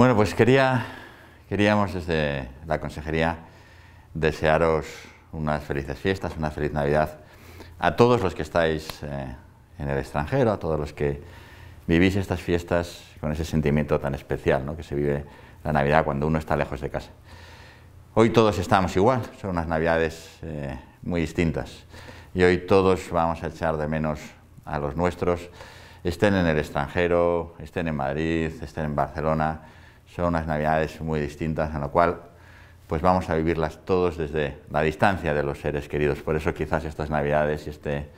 Bueno, pues queríamos desde la Consejería desearos unas felices fiestas, una feliz Navidad a todos los que estáis eh, en el extranjero, a todos los que vivís estas fiestas con ese sentimiento tan especial que se vive la Navidad cuando uno está lejos de casa. Hoy todos estamos igual, son unas Navidades eh, muy distintas y hoy todos vamos a echar de menos a los nuestros, estén en el extranjero, estén en Madrid, estén en Barcelona, son unas navidades muy distintas, en lo cual pues vamos a vivirlas todos desde la distancia de los seres queridos. Por eso quizás estas navidades y este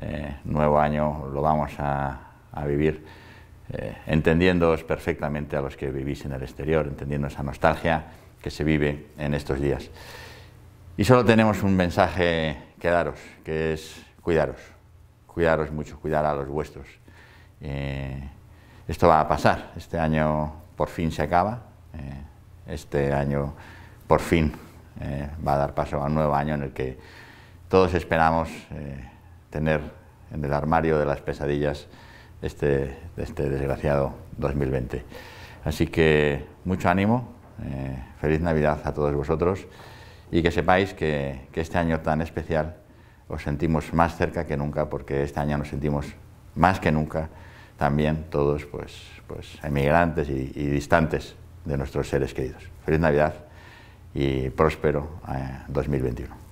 eh, nuevo año lo vamos a, vivir eh, perfectamente a los que vivís en el exterior, entendiendo esa nostalgia que se vive en estos días. Y solo tenemos un mensaje que daros, que es cuidaros, cuidaros mucho, cuidar a los vuestros. Eh, esto va a pasar, este año por fin se acaba. Eh, este año por fin eh, va a dar paso a un nuevo año en el que todos esperamos eh, tener en el armario de las pesadillas este, este desgraciado 2020. Así que mucho ánimo, feliz Navidad a todos vosotros y que sepáis que, que este año tan especial os sentimos más cerca que nunca porque este año nos sentimos más que nunca también todos pues, pues emigrantes y, distantes de nuestros seres queridos. Feliz Navidad y próspero 2021. Eh,